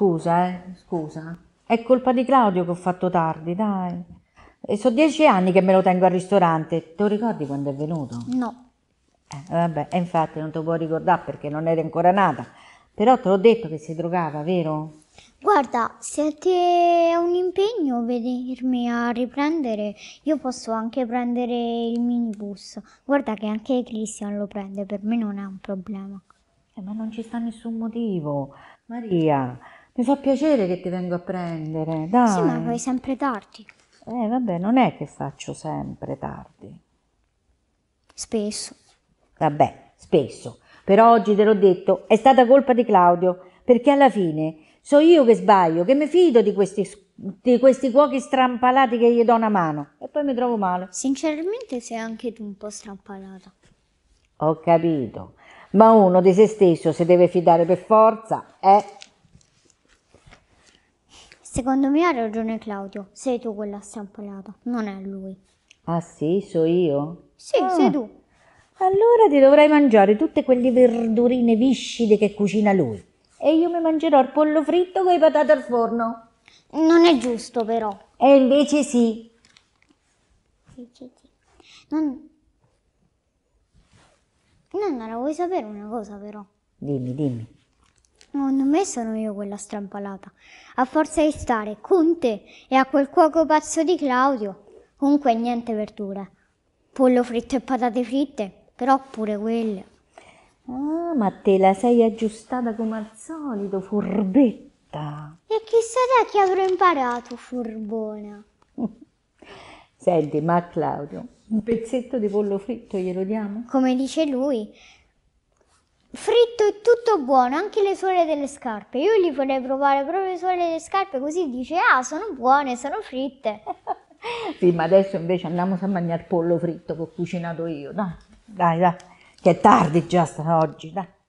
Scusa, eh, scusa. È colpa di Claudio che ho fatto tardi, dai. E eh, so dieci anni che me lo tengo al ristorante. Te lo ricordi quando è venuto? No. Eh, vabbè, e infatti non te lo puoi ricordare perché non eri ancora nata. Però te l'ho detto che si drogava, vero? Guarda, se è un impegno venirmi a riprendere, io posso anche prendere il minibus. Guarda che anche Christian lo prende, per me non è un problema. Eh, ma non ci sta nessun motivo. Maria, mi fa piacere che ti vengo a prendere, dai. Sì, ma vai sempre tardi. Eh, vabbè, non è che faccio sempre tardi. Spesso. Vabbè, spesso. Però oggi te l'ho detto, è stata colpa di Claudio, perché alla fine so io che sbaglio, che mi fido di questi, di questi cuochi strampalati che gli do una mano e poi mi trovo male. Sinceramente sei anche tu un po' strampalata. Ho capito, ma uno di se stesso si deve fidare per forza, eh? Secondo me ha ragione Claudio, sei tu quella strampolata, non è lui. Ah sì, so io? Sì, ah. sei tu. Allora ti dovrai mangiare tutte quelle verdurine viscide che cucina lui. E io mi mangerò il pollo fritto con le patate al forno. Non è giusto però. E invece sì. Invece sì. Non... Nonna, la vuoi sapere una cosa però? Dimmi, dimmi. Secondo me sono io quella strampalata. A forza di stare con te e a quel cuoco pazzo di Claudio. Comunque niente verdure. Pollo fritto e patate fritte, però pure quelle. Ah, ma te la sei aggiustata come al solito, furbetta. E chissà da chi avrò imparato, furbona. Senti, ma Claudio, un pezzetto di pollo fritto glielo diamo? Come dice lui, fritto e tutto buono, anche le suole delle scarpe. Io gli vorrei provare proprio le suole delle scarpe, così dice, ah, sono buone, sono fritte. sì, ma adesso invece andiamo a mangiare pollo fritto che ho cucinato io, dai, dai, dai, che è tardi già oggi, dai.